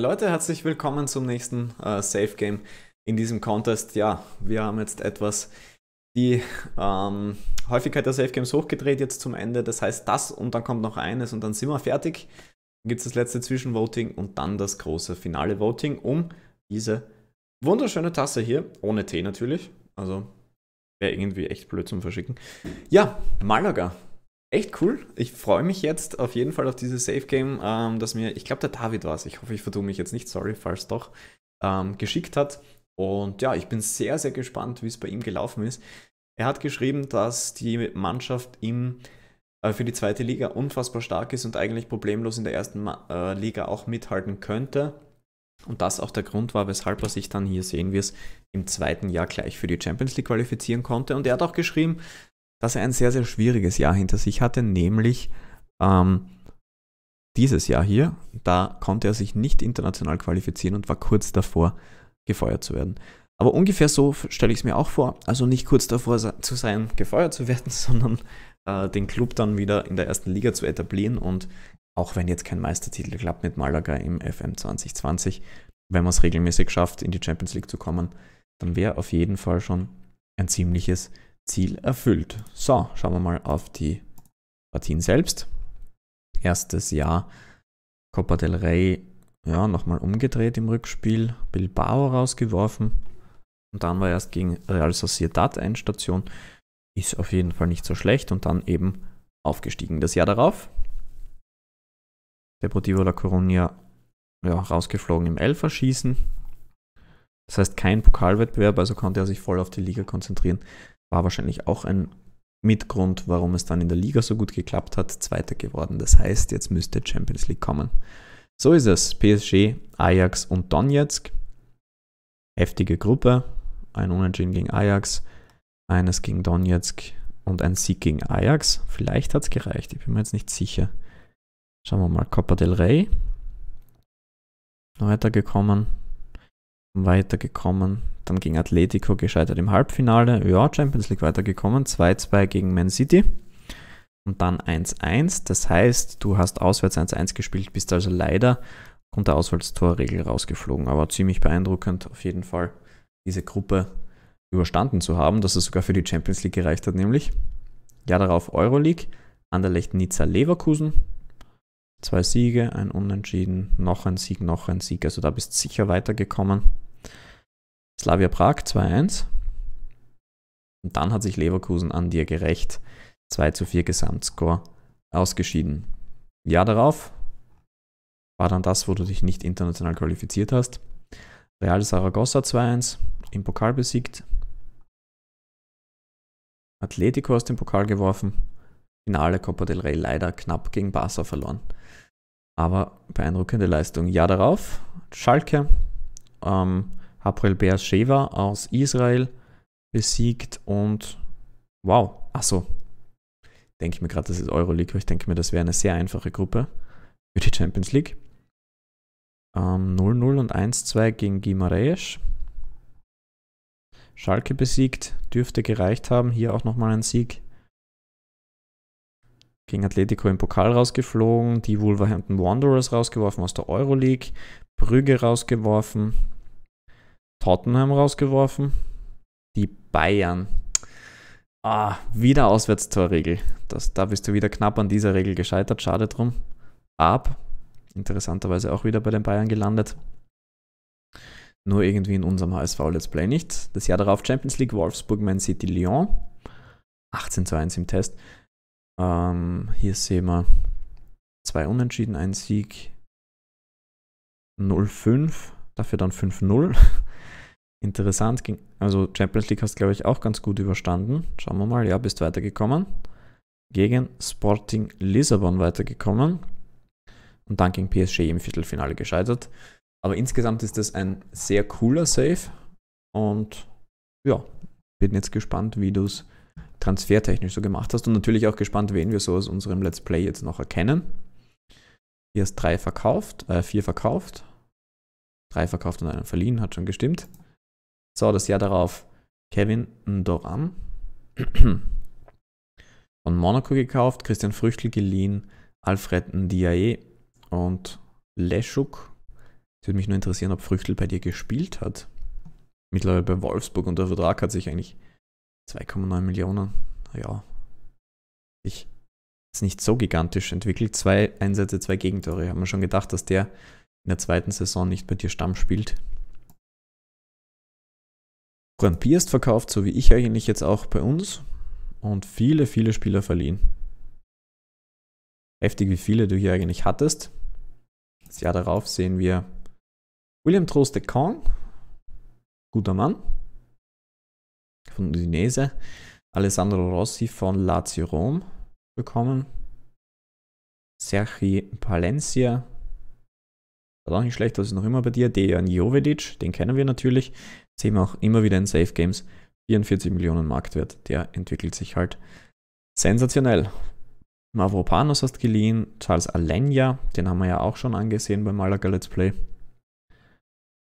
Leute, herzlich willkommen zum nächsten äh, Safe Game in diesem Contest. Ja, wir haben jetzt etwas die ähm, Häufigkeit der Safe Games hochgedreht jetzt zum Ende. Das heißt das und dann kommt noch eines und dann sind wir fertig. Dann gibt es das letzte Zwischenvoting und dann das große finale Voting um diese wunderschöne Tasse hier, ohne Tee natürlich. Also wäre irgendwie echt blöd zum Verschicken. Ja, Malaga. Echt cool. Ich freue mich jetzt auf jeden Fall auf dieses Safe Game, ähm, das mir, ich glaube, der David war es. Ich hoffe, ich vertue mich jetzt nicht, sorry, falls doch, ähm, geschickt hat. Und ja, ich bin sehr, sehr gespannt, wie es bei ihm gelaufen ist. Er hat geschrieben, dass die Mannschaft im, äh, für die zweite Liga unfassbar stark ist und eigentlich problemlos in der ersten äh, Liga auch mithalten könnte. Und das auch der Grund war, weshalb er sich dann hier sehen wir es im zweiten Jahr gleich für die Champions League qualifizieren konnte. Und er hat auch geschrieben, dass er ein sehr, sehr schwieriges Jahr hinter sich hatte, nämlich ähm, dieses Jahr hier. Da konnte er sich nicht international qualifizieren und war kurz davor, gefeuert zu werden. Aber ungefähr so stelle ich es mir auch vor. Also nicht kurz davor zu sein, gefeuert zu werden, sondern äh, den Club dann wieder in der ersten Liga zu etablieren. Und auch wenn jetzt kein Meistertitel klappt mit Malaga im FM 2020, wenn man es regelmäßig schafft, in die Champions League zu kommen, dann wäre auf jeden Fall schon ein ziemliches Ziel erfüllt. So, schauen wir mal auf die Partien selbst. Erstes Jahr Copa del Rey, ja, nochmal umgedreht im Rückspiel, Bilbao rausgeworfen und dann war erst gegen Real Sociedad Endstation. Ist auf jeden Fall nicht so schlecht und dann eben aufgestiegen. Das Jahr darauf, Deportivo La Coruña ja, rausgeflogen im Elferschießen. Das heißt kein Pokalwettbewerb, also konnte er sich voll auf die Liga konzentrieren war wahrscheinlich auch ein Mitgrund, warum es dann in der Liga so gut geklappt hat, Zweiter geworden. Das heißt, jetzt müsste Champions League kommen. So ist es. PSG, Ajax und Donetsk. Heftige Gruppe. Ein Unentschieden gegen Ajax, eines gegen Donetsk und ein Sieg gegen Ajax. Vielleicht hat es gereicht, ich bin mir jetzt nicht sicher. Schauen wir mal, Copa del Rey. Weitergekommen weitergekommen. Dann gegen Atletico gescheitert im Halbfinale. Ja, Champions League weitergekommen. 2-2 gegen Man City. Und dann 1-1. Das heißt, du hast auswärts 1-1 gespielt, bist also leider unter der Auswärtstorregel rausgeflogen. Aber ziemlich beeindruckend auf jeden Fall, diese Gruppe überstanden zu haben, dass es sogar für die Champions League gereicht hat, nämlich. Ja, darauf Euroleague, Anderlecht, Nizza, Leverkusen. Zwei Siege, ein Unentschieden, noch ein Sieg, noch ein Sieg. Also da bist du sicher weitergekommen. Slavia Prag 2-1. Und dann hat sich Leverkusen an dir gerecht. 2 zu 4 Gesamtscore ausgeschieden. Jahr darauf war dann das, wo du dich nicht international qualifiziert hast. Real Saragossa 2-1 im Pokal besiegt. Atletico aus dem Pokal geworfen. Finale Copa del Rey leider knapp gegen Barca verloren. Aber beeindruckende Leistung. Jahr darauf Schalke. Ähm, April Beersheva aus Israel besiegt und wow, achso, denke ich mir gerade, das ist Euroleague, weil ich denke mir, das wäre eine sehr einfache Gruppe für die Champions League. 0-0 ähm, und 1-2 gegen Guimaraes. Schalke besiegt, dürfte gereicht haben. Hier auch nochmal ein Sieg. Gegen Atletico im Pokal rausgeflogen, die Wolverhampton Wanderers rausgeworfen aus der Euroleague, Brügge rausgeworfen, Tottenham rausgeworfen. Die Bayern. Ah, wieder Auswärtstorregel. Das, da bist du wieder knapp an dieser Regel gescheitert. Schade drum. Ab. Interessanterweise auch wieder bei den Bayern gelandet. Nur irgendwie in unserem HSV Let's Play nicht. Das Jahr darauf Champions League Wolfsburg, Man City, Lyon. 18 zu 1 im Test. Ähm, hier sehen wir zwei Unentschieden, ein Sieg. 0-5, dafür dann 5-0. Interessant also Champions League hast du, glaube ich auch ganz gut überstanden. Schauen wir mal, ja, bist weitergekommen. Gegen Sporting Lissabon weitergekommen. Und dann gegen PSG im Viertelfinale gescheitert. Aber insgesamt ist das ein sehr cooler Save. Und ja, bin jetzt gespannt, wie du es transfertechnisch so gemacht hast. Und natürlich auch gespannt, wen wir so aus unserem Let's Play jetzt noch erkennen. Hier ist drei verkauft, äh, vier verkauft. Drei verkauft und einen verliehen, hat schon gestimmt. So, das Jahr darauf Kevin Doram von Monaco gekauft, Christian Früchtel geliehen, Alfred Ndiaye und Leschuk. Es würde mich nur interessieren, ob Früchtel bei dir gespielt hat. Mittlerweile bei Wolfsburg und der Vertrag hat sich eigentlich 2,9 Millionen. Naja, ich ist nicht so gigantisch entwickelt. Zwei Einsätze, zwei Gegentore. Haben wir schon gedacht, dass der in der zweiten Saison nicht bei dir Stamm spielt. Brandbier verkauft, so wie ich eigentlich jetzt auch bei uns. Und viele, viele Spieler verliehen. Heftig, wie viele du hier eigentlich hattest. Das Jahr darauf sehen wir William Troste Kong, guter Mann, von Udinese. Alessandro Rossi von Lazio Rom bekommen. Sergi Palencia. War auch nicht schlecht, das ist noch immer bei dir. Dejan Jovedic, den kennen wir natürlich sehen wir auch immer wieder in Safe Games. 44 Millionen Marktwert, der entwickelt sich halt sensationell. Mavropanos hast geliehen, Charles Alenia, den haben wir ja auch schon angesehen beim Malaga Let's Play.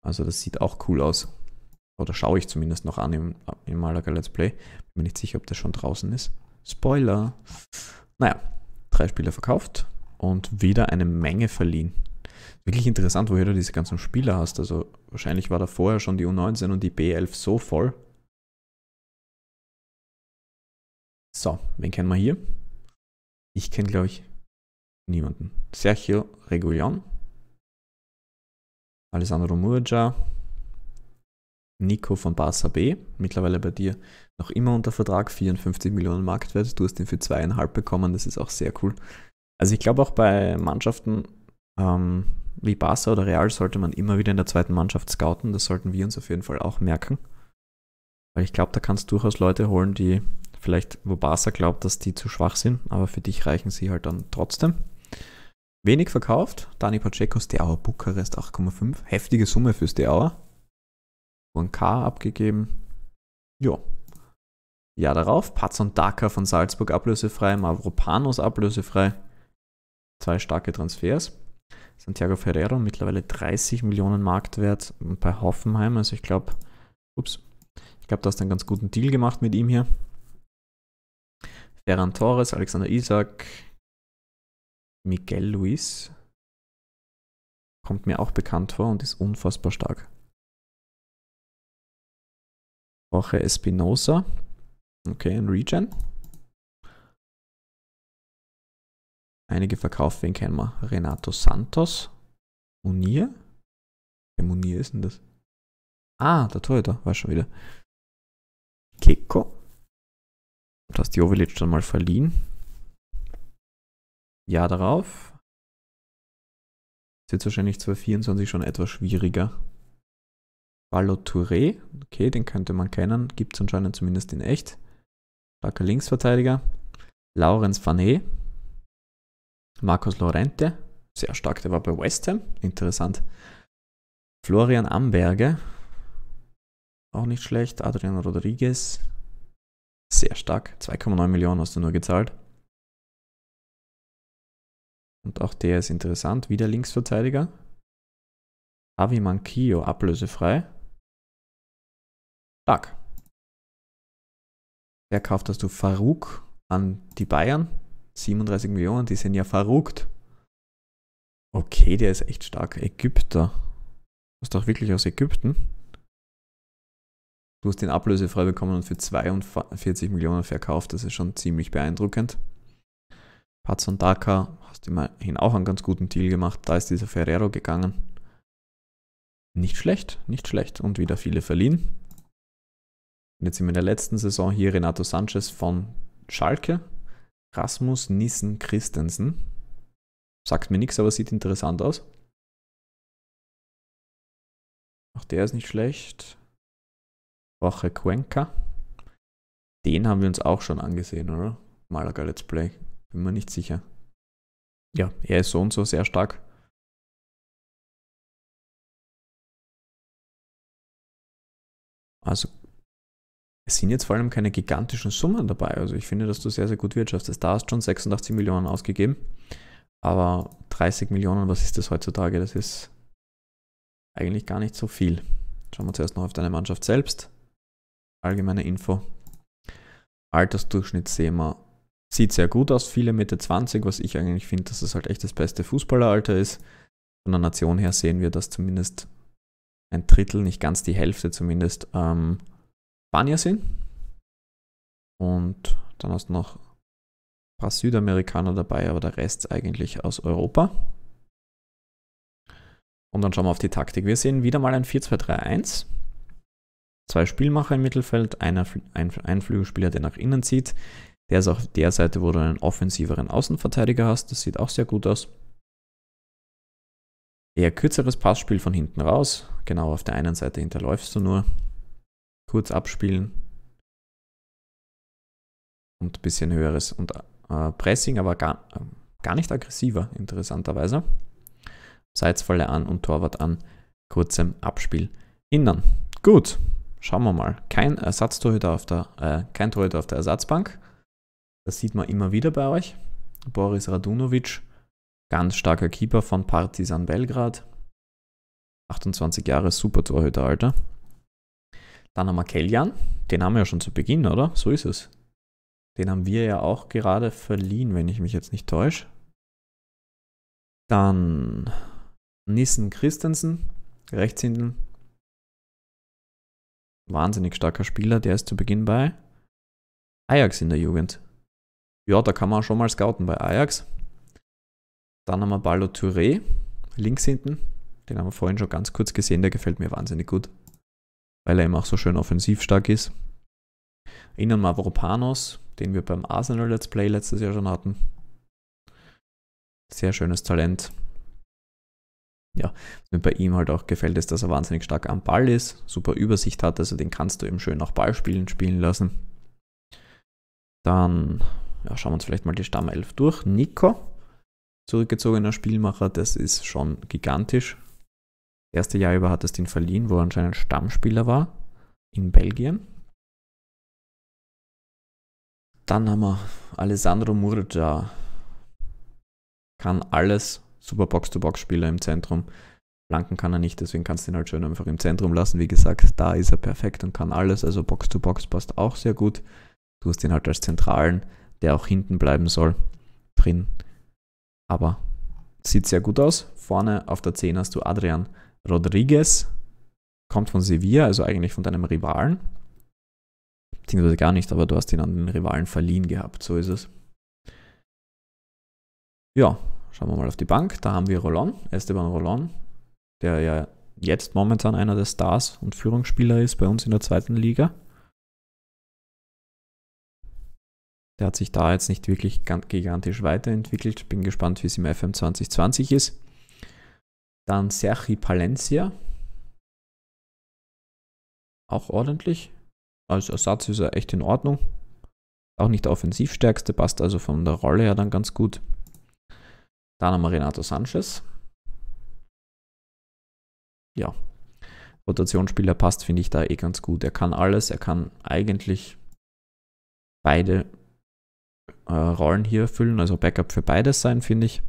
Also das sieht auch cool aus. Oder schaue ich zumindest noch an im, im Malaga Let's Play. Bin mir nicht sicher, ob das schon draußen ist. Spoiler. Naja, drei Spieler verkauft und wieder eine Menge verliehen wirklich interessant, woher du diese ganzen Spieler hast. Also wahrscheinlich war da vorher schon die U19 und die B11 so voll. So, wen kennen wir hier? Ich kenne, glaube ich, niemanden. Sergio Regulian. Alessandro Murgia, Nico von Barca B, mittlerweile bei dir noch immer unter Vertrag, 54 Millionen Marktwert. Du hast ihn für zweieinhalb bekommen, das ist auch sehr cool. Also ich glaube auch bei Mannschaften, ähm, wie Barca oder Real sollte man immer wieder in der zweiten Mannschaft scouten. Das sollten wir uns auf jeden Fall auch merken. Weil ich glaube, da kannst du durchaus Leute holen, die vielleicht, wo Barca glaubt, dass die zu schwach sind, aber für dich reichen sie halt dann trotzdem. Wenig verkauft, Dani Pacheco, Steaua Bukarest 8,5, heftige Summe für Steaua. Und K abgegeben. Jo. Ja, darauf, Paz und Daka von Salzburg ablösefrei, Mavropanos ablösefrei. Zwei starke Transfers. Santiago Ferrero, mittlerweile 30 Millionen Marktwert bei Hoffenheim. Also ich glaube, ups, ich glaube, da hast du einen ganz guten Deal gemacht mit ihm hier. Ferran Torres, Alexander Isak, Miguel Luis. Kommt mir auch bekannt vor und ist unfassbar stark. Jorge Espinosa. Okay, ein Regen. Einige verkauft, wen kennen wir. Renato Santos. Munir? Wer Munir ist denn das? Ah, der Torhüter, war schon wieder. Keko. Du hast die Jovic dann mal verliehen. Ja, darauf. Ist jetzt wahrscheinlich 2024 schon etwas schwieriger. Ballo Touré, okay, den könnte man kennen, gibt es anscheinend zumindest in echt. Starker Linksverteidiger. Laurens Fanet, Markus Lorente, sehr stark, der war bei West Ham, interessant. Florian Amberge, auch nicht schlecht. Adrian Rodriguez, sehr stark, 2,9 Millionen hast du nur gezahlt. Und auch der ist interessant, wieder Linksverteidiger. Avi Manquillo, ablösefrei. Stark. kauft hast du Farouk an die Bayern, 37 Millionen, die sind ja verrückt. Okay, der ist echt stark. Ägypter. Du bist doch wirklich aus Ägypten. Du hast den ablösefrei bekommen und für 42 Millionen verkauft. Das ist schon ziemlich beeindruckend. Patson Daka hast immerhin auch einen ganz guten Deal gemacht. Da ist dieser Ferrero gegangen. Nicht schlecht, nicht schlecht. Und wieder viele verliehen. Und jetzt sind wir in der letzten Saison hier Renato Sanchez von Schalke. Rasmus Nissen Christensen. Sagt mir nichts, aber sieht interessant aus. Auch der ist nicht schlecht. Woche Cuenca. Den haben wir uns auch schon angesehen, oder? Malaga Let's Play. Bin mir nicht sicher. Ja, er ist so und so sehr stark. Also es sind jetzt vor allem keine gigantischen Summen dabei. Also ich finde, dass du sehr, sehr gut wirtschaftest. Da hast schon 86 Millionen ausgegeben. Aber 30 Millionen, was ist das heutzutage? Das ist eigentlich gar nicht so viel. Schauen wir zuerst noch auf deine Mannschaft selbst. Allgemeine Info. Altersdurchschnitt sehen wir. Sieht sehr gut aus, viele Mitte 20, was ich eigentlich finde, dass das halt echt das beste Fußballeralter ist. Von der Nation her sehen wir, dass zumindest ein Drittel, nicht ganz die Hälfte zumindest, ähm, Spanier sind. Und dann hast du noch ein paar Südamerikaner dabei, aber der Rest eigentlich aus Europa. Und dann schauen wir auf die Taktik. Wir sehen wieder mal ein 4-2-3-1. Zwei Spielmacher im Mittelfeld, einer, ein, ein Flügelspieler, der nach innen zieht. Der ist auf der Seite, wo du einen offensiveren Außenverteidiger hast. Das sieht auch sehr gut aus. Eher kürzeres Passspiel von hinten raus. Genau auf der einen Seite hinterläufst du nur kurz abspielen. Und ein bisschen höheres. Und äh, Pressing, aber gar, äh, gar nicht aggressiver, interessanterweise. Seitsfalle an und Torwart an. Kurzem Abspiel. Innern. Gut. Schauen wir mal. Kein Ersatztorhüter auf der, äh, kein Torhüter auf der Ersatzbank. Das sieht man immer wieder bei euch. Boris Radunovic, ganz starker Keeper von Partizan Belgrad. 28 Jahre, super Torhüter, Alter. Dann haben wir Keljan. Den haben wir ja schon zu Beginn, oder? So ist es. Den haben wir ja auch gerade verliehen, wenn ich mich jetzt nicht täusche. Dann Nissen Christensen, rechts hinten. Wahnsinnig starker Spieler, der ist zu Beginn bei Ajax in der Jugend. Ja, da kann man schon mal scouten bei Ajax. Dann haben wir Ballo Touré, links hinten. Den haben wir vorhin schon ganz kurz gesehen, der gefällt mir wahnsinnig gut weil er eben auch so schön offensiv stark ist. Innen Mavropanos, den wir beim Arsenal Let's Play letztes Jahr schon hatten. Sehr schönes Talent. Ja, was mir bei ihm halt auch gefällt, ist, dass er wahnsinnig stark am Ball ist, super Übersicht hat, also den kannst du eben schön auch Ballspielen spielen lassen. Dann ja, schauen wir uns vielleicht mal die Stammelf durch. Nico, zurückgezogener Spielmacher, das ist schon gigantisch erste Jahr über hat es den verliehen, wo er anscheinend Stammspieler war in Belgien. Dann haben wir Alessandro Murgia. Kann alles, super Box-to-Box-Spieler im Zentrum. Flanken kann er nicht, deswegen kannst du ihn halt schön einfach im Zentrum lassen. Wie gesagt, da ist er perfekt und kann alles. Also Box-to-Box -Box passt auch sehr gut. Du hast ihn halt als Zentralen, der auch hinten bleiben soll, drin. Aber sieht sehr gut aus. Vorne auf der 10 hast du Adrian. Rodriguez kommt von Sevilla, also eigentlich von deinem Rivalen. Beziehungsweise gar nicht, aber du hast ihn an den Rivalen verliehen gehabt, so ist es. Ja, schauen wir mal auf die Bank. Da haben wir Rollon, Esteban Rollon, der ja jetzt momentan einer der Stars und Führungsspieler ist bei uns in der zweiten Liga. Der hat sich da jetzt nicht wirklich gigantisch weiterentwickelt. Bin gespannt, wie es im FM 2020 ist. Dann Sergi Palencia. Auch ordentlich. Als Ersatz ist er echt in Ordnung. Auch nicht der offensivstärkste, passt also von der Rolle her dann ganz gut. Dann haben wir Renato Sanchez. Ja. Rotationsspieler passt, finde ich da eh ganz gut. Er kann alles, er kann eigentlich beide äh, Rollen hier erfüllen, also Backup für beides sein, finde ich.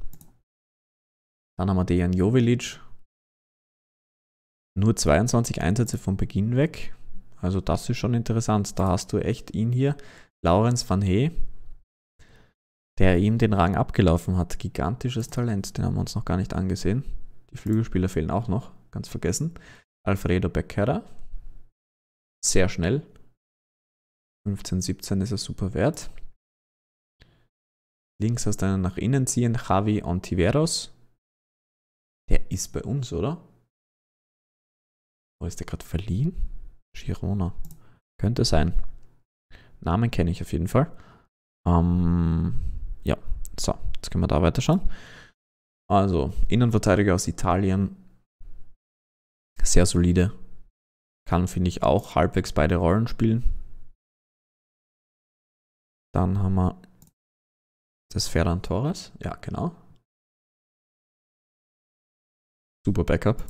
Dann haben wir Dejan Jovelic. Nur 22 Einsätze vom Beginn weg. Also das ist schon interessant. Da hast du echt ihn hier. Laurens van Hee, der ihm den Rang abgelaufen hat. Gigantisches Talent, den haben wir uns noch gar nicht angesehen. Die Flügelspieler fehlen auch noch, ganz vergessen. Alfredo Becerra, sehr schnell. 15, 17 ist er super wert. Links hast du einen nach innen ziehen, Javi Ontiveros. Der ist bei uns, oder? Wo ist der gerade verliehen? Girona. Könnte sein. Namen kenne ich auf jeden Fall. Ähm, ja, so, jetzt können wir da weiterschauen. Also, Innenverteidiger aus Italien. Sehr solide. Kann, finde ich, auch halbwegs beide Rollen spielen. Dann haben wir das Ferran Torres. Ja, genau. Super Backup.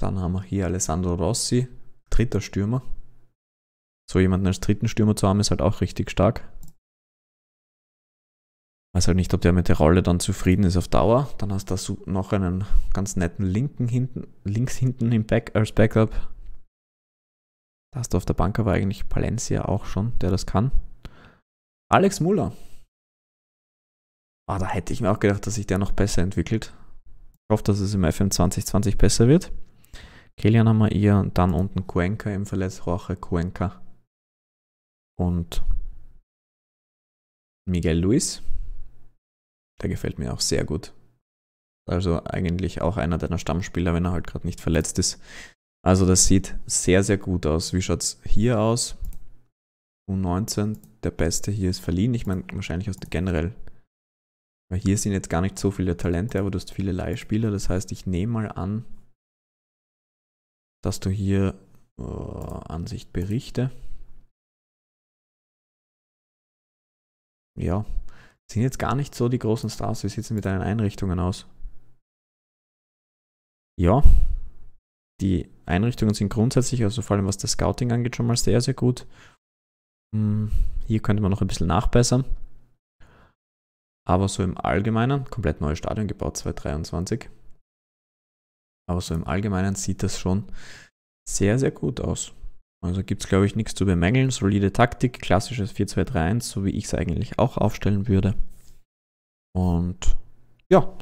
Dann haben wir hier Alessandro Rossi, dritter Stürmer. So jemanden als dritten Stürmer zu haben, ist halt auch richtig stark. Weiß halt nicht, ob der mit der Rolle dann zufrieden ist auf Dauer. Dann hast du noch einen ganz netten linken hinten, links hinten im Back als Backup. Da hast du auf der Bank aber eigentlich Palencia auch schon, der das kann. Alex Muller, Ah, da hätte ich mir auch gedacht, dass sich der noch besser entwickelt. Ich hoffe, dass es im FM 2020 besser wird. Kelian haben wir hier und dann unten Cuenca, ebenfalls Roche Cuenca und Miguel Luis. Der gefällt mir auch sehr gut. Also eigentlich auch einer deiner Stammspieler, wenn er halt gerade nicht verletzt ist. Also das sieht sehr, sehr gut aus. Wie schaut es hier aus? U19, der Beste hier ist verliehen. Ich meine, wahrscheinlich hast du generell weil hier sind jetzt gar nicht so viele Talente, aber du hast viele Leihspieler. Das heißt, ich nehme mal an, dass du hier oh, Ansicht Berichte. Ja, sind jetzt gar nicht so die großen Stars. Wie sieht es mit deinen Einrichtungen aus? Ja, die Einrichtungen sind grundsätzlich, also vor allem was das Scouting angeht, schon mal sehr, sehr gut. Hm, hier könnte man noch ein bisschen nachbessern. Aber so im Allgemeinen, komplett neues Stadion gebaut 2023. Aber so im Allgemeinen sieht das schon sehr, sehr gut aus. Also gibt es, glaube ich, nichts zu bemängeln. Solide Taktik, klassisches 4-2-3-1, so wie ich es eigentlich auch aufstellen würde. Und ja,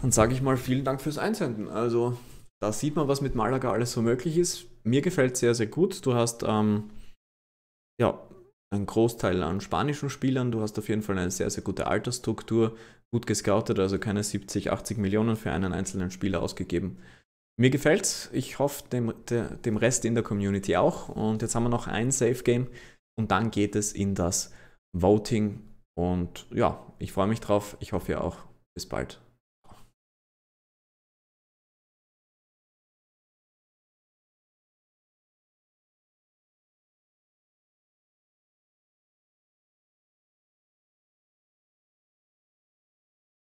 dann sage ich mal vielen Dank fürs Einsenden. Also da sieht man, was mit Malaga alles so möglich ist. Mir gefällt sehr, sehr gut. Du hast ähm, ja, einen Großteil an spanischen Spielern. Du hast auf jeden Fall eine sehr, sehr gute Altersstruktur, gut gescoutet, also keine 70, 80 Millionen für einen einzelnen Spieler ausgegeben. Mir gefällt's. Ich hoffe dem, der, dem Rest in der Community auch. Und jetzt haben wir noch ein Safe Game und dann geht es in das Voting. Und ja, ich freue mich drauf. Ich hoffe ihr auch. Bis bald.